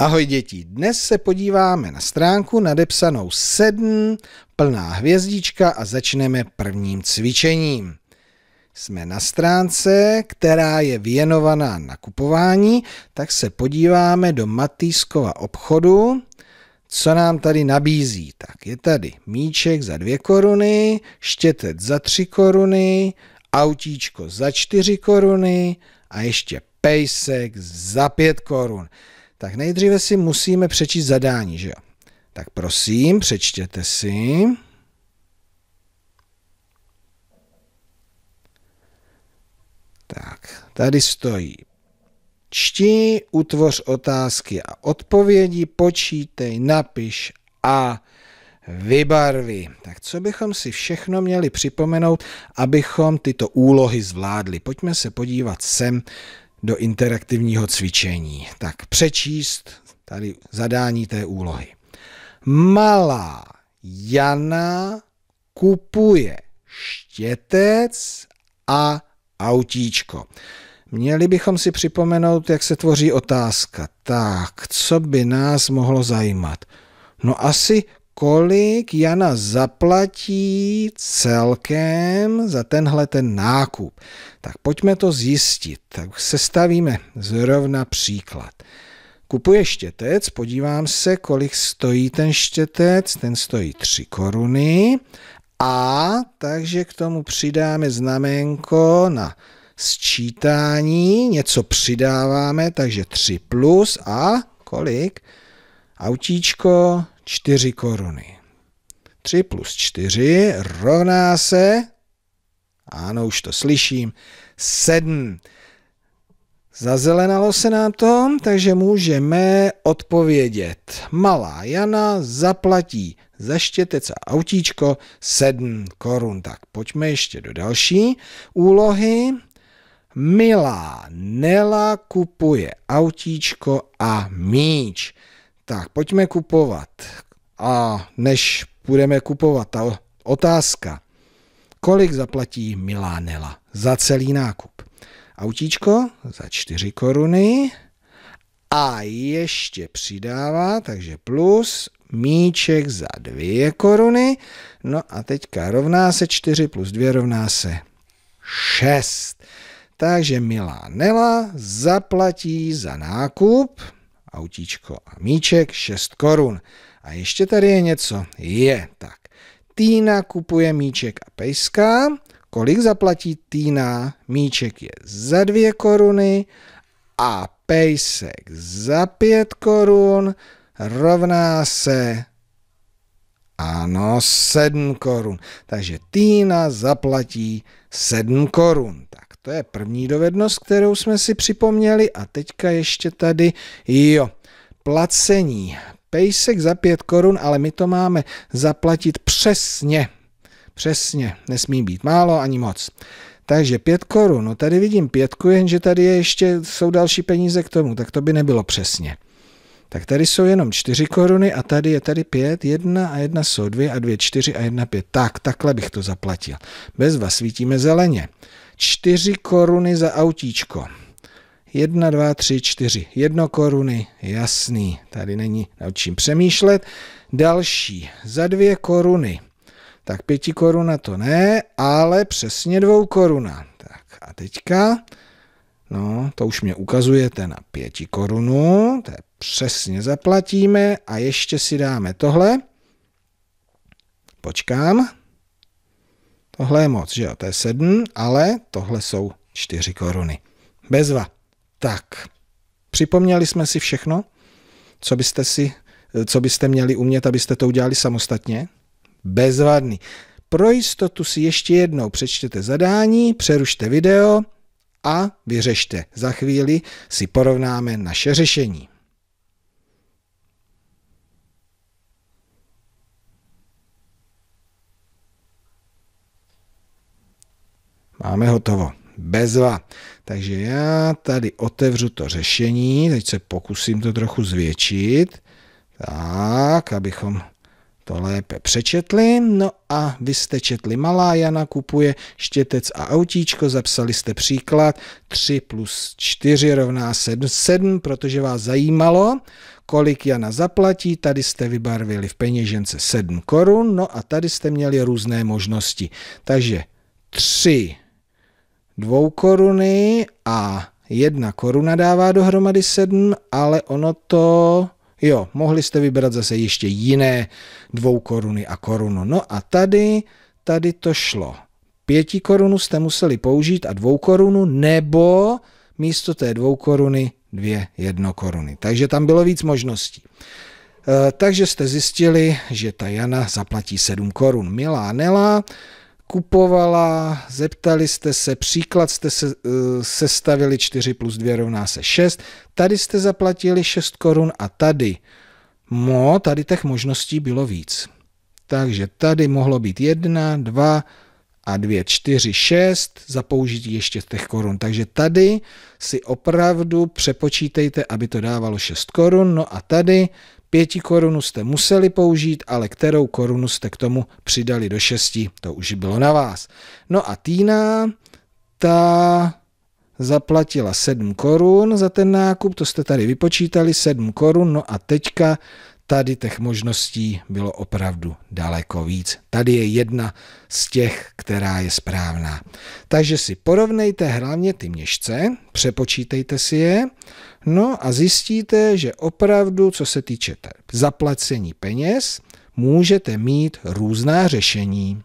Ahoj děti, dnes se podíváme na stránku nadepsanou 7, plná hvězdička a začneme prvním cvičením. Jsme na stránce, která je věnovaná nakupování, tak se podíváme do Matýskova obchodu, co nám tady nabízí. Tak je tady míček za dvě koruny, štětec za tři koruny, autíčko za čtyři koruny a ještě pejsek za pět korun. Tak nejdříve si musíme přečíst zadání, že jo? Tak prosím, přečtěte si. Tak, tady stojí. Čti, utvoř otázky a odpovědi, počítej, napiš a vybarvi. Tak co bychom si všechno měli připomenout, abychom tyto úlohy zvládli? Pojďme se podívat sem do interaktivního cvičení. Tak přečíst tady zadání té úlohy. Malá Jana kupuje štětec a autíčko. Měli bychom si připomenout, jak se tvoří otázka. Tak, co by nás mohlo zajímat? No asi kolik Jana zaplatí celkem za tenhle ten nákup. Tak pojďme to zjistit. Tak sestavíme zrovna příklad. Kupuje štětec, podívám se, kolik stojí ten štětec, ten stojí 3 koruny a takže k tomu přidáme znamenko na sčítání, něco přidáváme, takže 3 plus a kolik? Autíčko 4 koruny. 3 plus 4 rovná se, ano, už to slyším, 7. Zazelenalo se nám to, takže můžeme odpovědět. Malá Jana zaplatí za štětec a autíčko 7 korun. Tak pojďme ještě do další úlohy. Milá Nela kupuje autíčko a míč. Tak pojďme kupovat a než budeme kupovat, ta otázka, kolik zaplatí Milánela za celý nákup? Autíčko za 4 koruny a ještě přidává, takže plus míček za 2 koruny. No a teďka rovná se 4 plus 2 rovná se 6. Takže milá Nela zaplatí za nákup autíčko a míček 6 korun. A ještě tady je něco. Je, tak. Týna kupuje míček a pejska. Kolik zaplatí Týna? Míček je za dvě koruny a pejsek za pět korun rovná se ano, sedm korun. Takže Týna zaplatí sedm korun. Tak to je první dovednost, kterou jsme si připomněli. A teďka ještě tady, jo, placení pejsek za pět korun, ale my to máme zaplatit přesně. Přesně, nesmí být málo ani moc. Takže pět korun, no tady vidím pětku, jenže tady je ještě jsou další peníze k tomu, tak to by nebylo přesně. Tak tady jsou jenom čtyři koruny a tady je tady pět, jedna a jedna jsou 2 a dvě čtyři a jedna pět. Tak, takhle bych to zaplatil. Bez vás svítíme zeleně. Čtyři koruny za autíčko. 1, 2, 3, 4. 1 koruny, jasný. Tady není na čím přemýšlet. Další, za 2 koruny. Tak 5 koruna to ne, ale přesně 2 koruna. Tak a teďka, no to už mě ukazujete na 5 korunu, to je přesně zaplatíme a ještě si dáme tohle. Počkám. Tohle je moc, že jo, to je 7, ale tohle jsou 4 koruny. Bezva. Tak, připomněli jsme si všechno, co byste, si, co byste měli umět, abyste to udělali samostatně? Bezvadný. Pro jistotu si ještě jednou přečtěte zadání, přerušte video a vyřešte. Za chvíli si porovnáme naše řešení. Máme hotovo bezva. Takže já tady otevřu to řešení, teď se pokusím to trochu zvětšit, tak, abychom to lépe přečetli. No a vy jste četli Malá Jana kupuje štětec a autíčko, zapsali jste příklad 3 plus 4 rovná 7, 7 protože vás zajímalo, kolik Jana zaplatí, tady jste vybarvili v peněžence 7 korun, no a tady jste měli různé možnosti. Takže 3 dvou koruny a jedna koruna dává dohromady sedm, ale ono to... Jo, mohli jste vybrat zase ještě jiné dvou koruny a korunu. No a tady, tady to šlo. Pěti korunu jste museli použít a dvou korunu, nebo místo té dvou koruny dvě jedno koruny. Takže tam bylo víc možností. E, takže jste zjistili, že ta Jana zaplatí sedm korun. Milá Nela, kupovala, zeptali jste se, příklad jste se, uh, sestavili 4 plus 2 rovná se 6, tady jste zaplatili 6 korun a tady, no, tady těch možností bylo víc. Takže tady mohlo být 1, 2, a 2, 4, 6 za použití ještě těch korun. Takže tady si opravdu přepočítejte, aby to dávalo 6 korun. No a tady 5 korunu jste museli použít, ale kterou korunu jste k tomu přidali do 6, to už bylo na vás. No a Týna, ta zaplatila 7 korun za ten nákup, to jste tady vypočítali, 7 korun, no a teďka Tady těch možností bylo opravdu daleko víc. Tady je jedna z těch, která je správná. Takže si porovnejte hlavně ty měšce, přepočítejte si je, no a zjistíte, že opravdu, co se týče zaplacení peněz, můžete mít různá řešení.